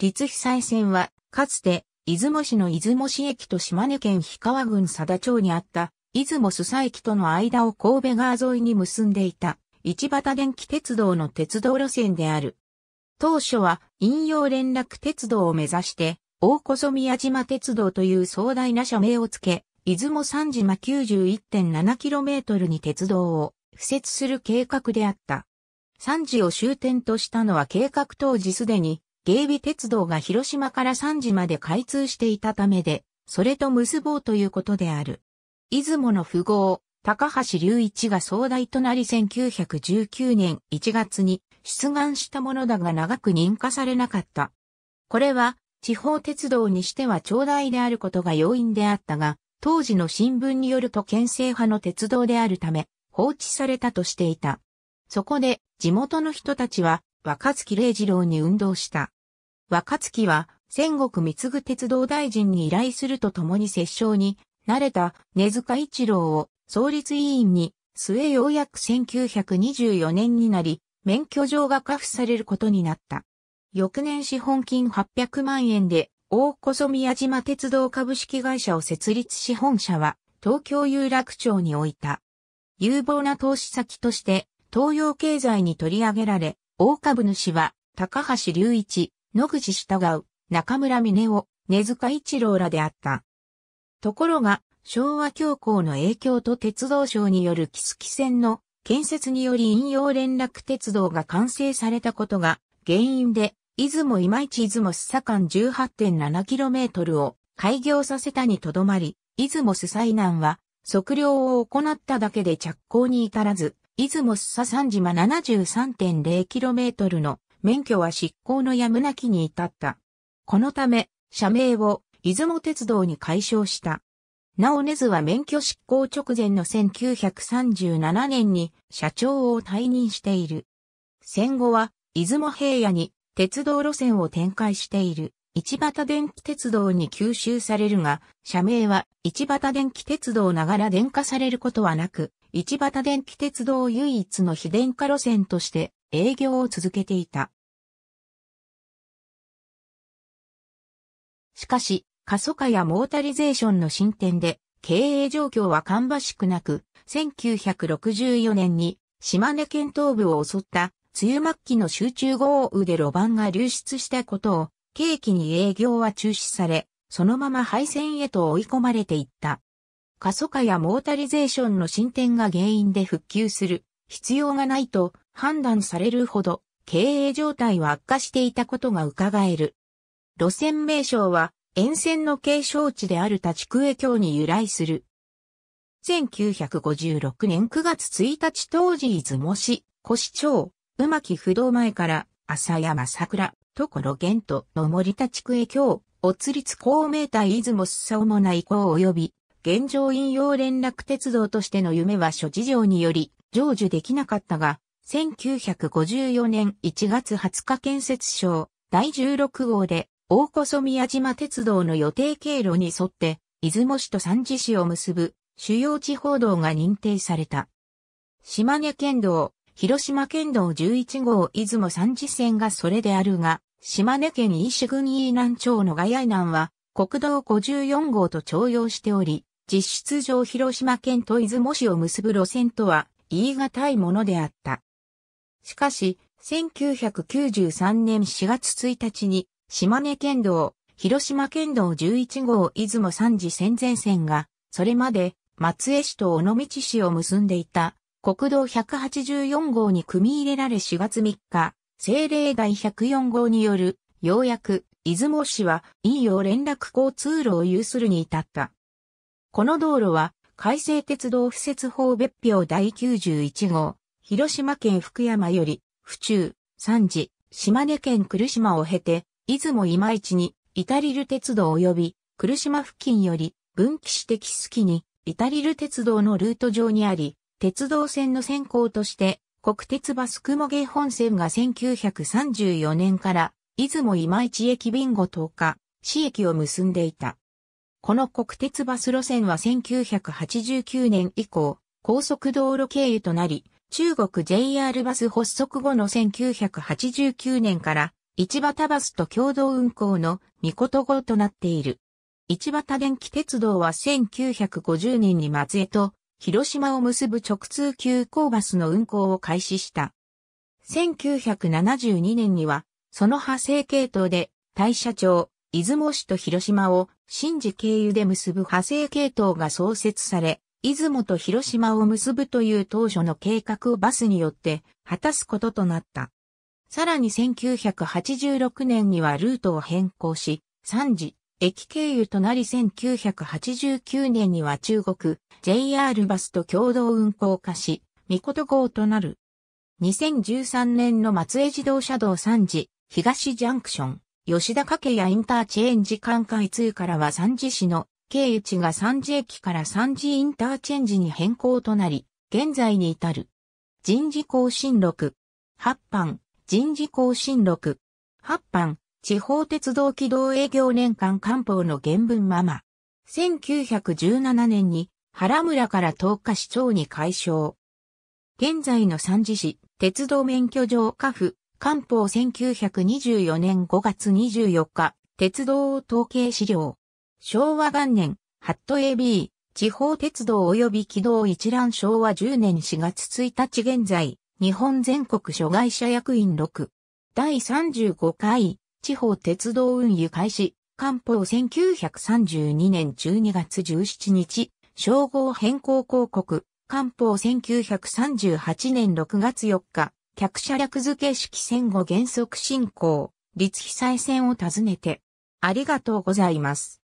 立被災線は、かつて、出雲市の出雲市駅と島根県氷川郡佐田町にあった、出雲須佐駅との間を神戸川沿いに結んでいた、市畑電気鉄道の鉄道路線である。当初は、引用連絡鉄道を目指して、大小宮島鉄道という壮大な社名をつけ、出雲三島 91.7km に鉄道を敷設する計画であった。三次を終点としたのは計画当時すでに芸備鉄道が広島から3時まで開通していたためで、それと結ぼうということである。出雲の富豪、高橋隆一が総大となり1919年1月に出願したものだが長く認可されなかった。これは地方鉄道にしては長大であることが要因であったが、当時の新聞によると県政派の鉄道であるため放置されたとしていた。そこで地元の人たちは若月礼二郎に運動した。若月は、戦国三ぐ鉄道大臣に依頼するとともに接衝に、慣れた根塚一郎を創立委員に、末ようやく1924年になり、免許状が下付されることになった。翌年資本金800万円で、大小宮島鉄道株式会社を設立し本社は、東京有楽町に置いた。有望な投資先として、東洋経済に取り上げられ、大株主は、高橋隆一、野口従う、中村峰夫、根塚一郎らであった。ところが、昭和恐慌の影響と鉄道省による木月線の建設により引用連絡鉄道が完成されたことが原因で、出雲今市出雲須佐間 18.7km を開業させたにとどまり、出雲須佐南は測量を行っただけで着工に至らず、出雲須佐三島 73.0km の免許は執行のやむなきに至った。このため、社名を出雲鉄道に解消した。なお根津は免許執行直前の1937年に社長を退任している。戦後は出雲平野に鉄道路線を展開している市畑電気鉄道に吸収されるが、社名は市畑電気鉄道ながら電化されることはなく、市畑電気鉄道唯一の非電化路線として営業を続けていた。しかし、過疎化やモータリゼーションの進展で、経営状況は芳しくなく、1964年に島根県東部を襲った梅雨末期の集中豪雨で路盤が流出したことを、契機に営業は中止され、そのまま廃線へと追い込まれていった。過疎化やモータリゼーションの進展が原因で復旧する必要がないと判断されるほど経営状態は悪化していたことが伺える。路線名称は沿線の継承地である立区へ京に由来する。1956年9月1日当時出雲市、古市町、うまき不動前から朝山桜、所玄との森立区へ京、お釣りつ公明隊出雲すさおもない子及び、現状引用連絡鉄道としての夢は諸事情により成就できなかったが、1954年1月20日建設省第16号で大小宮島鉄道の予定経路に沿って出雲市と三次市を結ぶ主要地方道が認定された。島根県道、広島県道11号出雲三次線がそれであるが、島根県伊市郡伊南町のガヤイ南は国道54号と徴用しており、実質上広島県と出雲市を結ぶ路線とは言い難いものであった。しかし、1993年4月1日に、島根県道、広島県道11号出雲三次線前線が、それまで松江市と尾道市を結んでいた国道184号に組み入れられ4月3日、政令第104号による、ようやく出雲市は、引用連絡交通路を有するに至った。この道路は、改正鉄道敷設法別表第91号、広島県福山より、府中、三次、島根県来島を経て、出雲今市に、至りる鉄道及び、来島付近より、分岐して木きに、至りる鉄道のルート上にあり、鉄道線の先行として、国鉄バス雲芸本線が1934年から出雲今市駅ビンゴ10日、市駅を結んでいた。この国鉄バス路線は1989年以降、高速道路経由となり、中国 JR バス発足後の1989年から、場畑バスと共同運行のみ言語号となっている。場畑電気鉄道は1950年に松江と広島を結ぶ直通急行バスの運行を開始した。1972年にはその派生系統で、大社町、出雲市と広島を、新次経由で結ぶ派生系統が創設され、出雲と広島を結ぶという当初の計画をバスによって果たすこととなった。さらに1986年にはルートを変更し、3次、駅経由となり1989年には中国 JR バスと共同運行化し、みこと号となる。2013年の松江自動車道3次、東ジャンクション、吉田掛やインターチェンジ間開通からは三次市の経由地が三次駅から三次インターチェンジに変更となり、現在に至る。人事更新録。八班、人事更新録。八班、地方鉄道軌道営業年間官報の原文まま。1917年に原村から東下市長に改称。現在の三次市、鉄道免許上下府、官報1924年5月24日、鉄道統計資料。昭和元年、ハット AB、地方鉄道及び軌道一覧昭和10年4月1日現在、日本全国諸外者役員6。第35回、地方鉄道運輸開始、官報1932年12月17日、称号変更広告、官報1938年6月4日、客車略付け式戦後原則進行、立被災線を訪ねて、ありがとうございます。